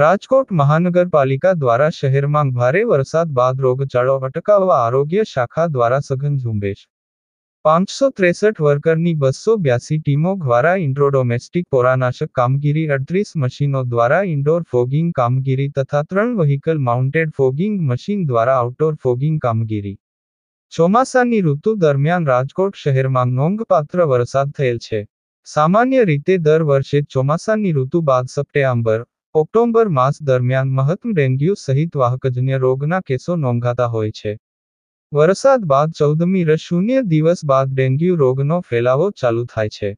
રાજકોટ મહાનગરપાલિકા દ્વારા શહેરમાં ભારે વરસાદ બાદ રોગચાળો અટકાવવા આરોગ્ય શાખા દ્વારા સઘન ઝુંબેશ પાંચસો ત્રેસઠ વર્કરની બસો બ્યાસી ટીમો દ્વારા ઇન્ડ્રો ડોમેસ્ટિક પોરાનાશક કામગીરી અડત્રીસ મશીનો દ્વારા ઇન્ડોર ફોગિંગ કામગીરી તથા ત્રણ વ્હીકલ માઉન્ટેડ ફોગિંગ મશીન દ્વારા આઉટડોર ફોગિંગ કામગીરી ચોમાસાની ઋતુ દરમિયાન રાજકોટ શહેરમાં નોંધપાત્ર વરસાદ થયેલ છે સામાન્ય રીતે દર વર્ષે ચોમાસાની ઋતુ બાદ સપ્ટેમ્બર ઓક્ટોબર માસ દરમિયાન મહત્તમ ડેન્ગ્યુ સહિત વાહકજન્ય રોગના કેસો નોંધાતા હોય છે વરસાદ બાદ ચૌદમી રસ શૂન્ય દિવસ બાદ ડેન્ગ્યુ રોગનો ફેલાવો ચાલુ થાય છે